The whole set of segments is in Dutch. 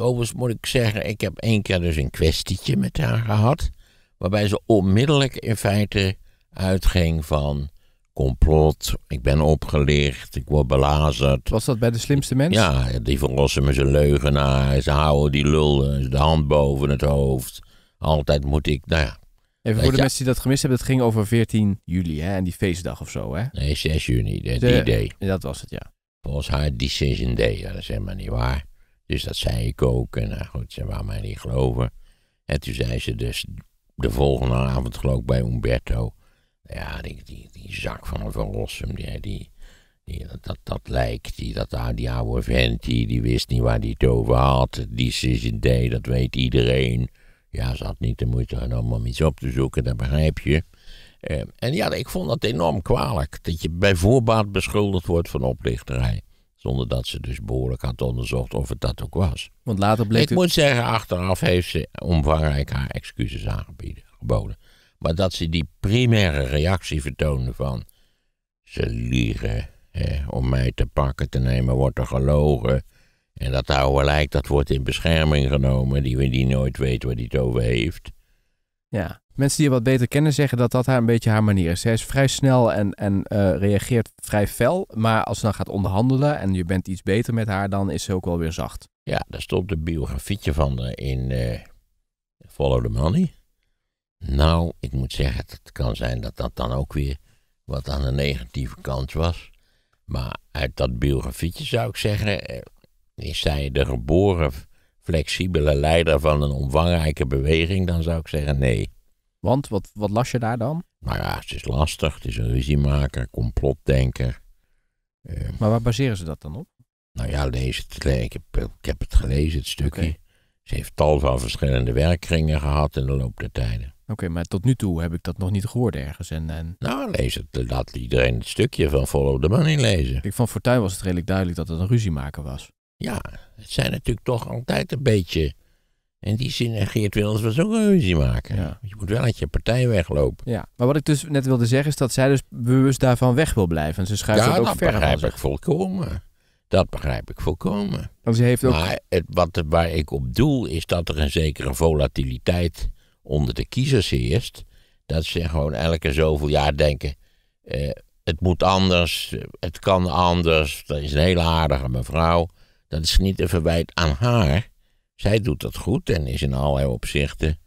Overigens moet ik zeggen, ik heb één keer dus een kwestietje met haar gehad. Waarbij ze onmiddellijk in feite uitging van complot, ik ben opgelicht, ik word belazerd. Was dat bij de slimste mensen? Ja, die verlossen me zijn leugenaar, ze houden die lullen, eh, de hand boven het hoofd. Altijd moet ik, nou ja. Even voor de mensen die dat gemist hebben, dat ging over 14 juli hè, en die feestdag of zo hè? Nee, 6 juni, die day. Dat was het, ja. Volgens haar Decision Day, ja, dat is helemaal niet waar. Dus dat zei ik ook. En nou goed, ze wou mij niet geloven. En toen zei ze dus de volgende avond geloof ik bij Umberto. Ja, die, die, die zak van Van Rossum, die, die, die, dat, dat lijkt, die, dat, die oude vent, die, die wist niet waar die het over had. Die Cizindé, dat weet iedereen. Ja, ze had niet de moeite genomen om iets op te zoeken, dat begrijp je. Ehm, en ja, ik vond dat enorm kwalijk, dat je bij voorbaat beschuldigd wordt van oplichterij. Zonder dat ze dus behoorlijk had onderzocht of het dat ook was. Want later bleek. Ik moet zeggen, achteraf heeft ze omvangrijk haar excuses aangeboden. Maar dat ze die primaire reactie vertoonde van. ze liegen om mij te pakken te nemen, wordt er gelogen. En dat oude lijk, dat wordt in bescherming genomen, die, die nooit weet waar hij het over heeft. Ja, mensen die je wat beter kennen zeggen dat dat haar een beetje haar manier is. Zij is vrij snel en, en eh, reageert vrij fel. Maar als ze dan gaat onderhandelen en je bent iets beter met haar, dan is ze ook wel weer zacht. Ja, daar stond de biografietje van in eh, Follow the Money. Nou, ik moet zeggen, het kan zijn dat dat dan ook weer wat aan de negatieve kant was. Maar uit dat biografietje zou ik zeggen, eh, is zij de geboren flexibele leider van een omvangrijke beweging, dan zou ik zeggen nee. Want wat, wat las je daar dan? Nou ja, het is lastig. Het is een ruziemaker, complotdenker. Eh, maar waar baseren ze dat dan op? Nou ja, lees het. Ik heb, ik heb het gelezen, het stukje. Ze heeft tal van verschillende werkkringen gehad in de loop der tijden. Oké, maar tot nu toe heb ik dat nog niet gehoord ergens. En, en... Nou, lees het. Laat iedereen het stukje van Follow the Money lezen. Ik van Fortuyn was het redelijk duidelijk dat het een ruziemaker was. Ja, het zijn natuurlijk toch altijd een beetje. In die zin, eh, Geert Wilders was ook een ruzie maken. Ja. Je moet wel uit je partij weglopen. Ja, maar wat ik dus net wilde zeggen is dat zij dus bewust daarvan weg wil blijven. ze schuift ja, dat ook dat begrijp ik volkomen. Dat begrijp ik volkomen. Want heeft ook... Maar wat, waar ik op doel is dat er een zekere volatiliteit onder de kiezers heerst. Dat ze gewoon elke zoveel jaar denken, eh, het moet anders, het kan anders. Dat is een hele aardige mevrouw. Dat is niet een verwijt aan haar. Zij doet dat goed en is in allerlei opzichten,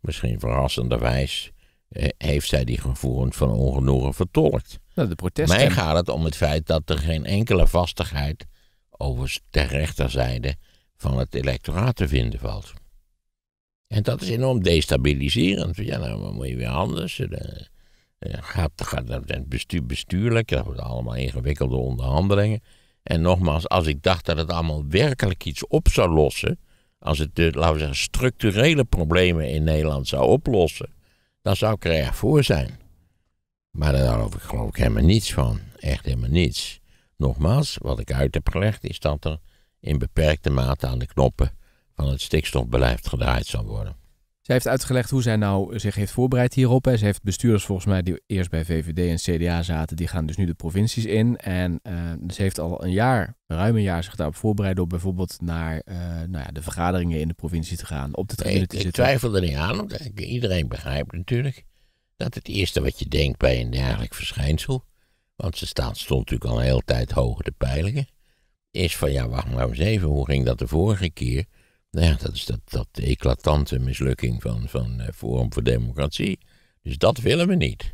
misschien verrassenderwijs, eh, heeft zij die gevoelens van ongenoegen vertolkt. Nou, de Mij gaat het om het feit dat er geen enkele vastigheid, over ter rechterzijde, van het electoraat te vinden valt. En dat is enorm destabiliserend. Ja, nou moet je weer anders. Eh, eh, gaat, gaat, bestuur, bestuurlijk, dat wordt allemaal ingewikkelde onderhandelingen. En nogmaals, als ik dacht dat het allemaal werkelijk iets op zou lossen, als het de, laten we zeggen, structurele problemen in Nederland zou oplossen, dan zou ik er erg voor zijn. Maar daar geloof ik, geloof ik helemaal niets van. Echt helemaal niets. Nogmaals, wat ik uit heb gelegd is dat er in beperkte mate aan de knoppen van het stikstofbeleid gedraaid zal worden. Zij heeft uitgelegd hoe zij nou zich heeft voorbereid hierop. Ze heeft bestuurders volgens mij die eerst bij VVD en CDA zaten, die gaan dus nu de provincies in. En eh, ze heeft al een jaar, ruim een jaar zich daarop voorbereid door bijvoorbeeld naar eh, nou ja, de vergaderingen in de provincie te gaan, op de tribune te ik, zitten. Ik twijfel er niet aan, want eh, iedereen begrijpt natuurlijk dat het eerste wat je denkt bij een dergelijk verschijnsel, want ze staat, stond natuurlijk al een hele tijd hoger de peilingen, is van ja, wacht maar eens even, hoe ging dat de vorige keer? Nou ja, dat is dat, dat eclatante mislukking van, van eh, Forum voor Democratie. Dus dat willen we niet.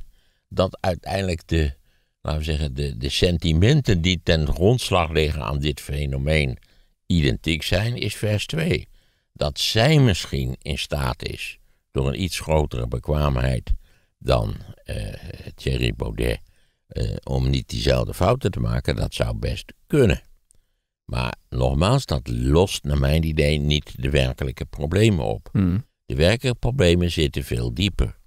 Dat uiteindelijk de, laten we zeggen, de, de sentimenten die ten grondslag liggen aan dit fenomeen identiek zijn, is vers 2. Dat zij misschien in staat is, door een iets grotere bekwaamheid dan eh, Thierry Baudet, eh, om niet diezelfde fouten te maken, dat zou best kunnen. Maar nogmaals, dat lost naar mijn idee niet de werkelijke problemen op. Hmm. De werkelijke problemen zitten veel dieper.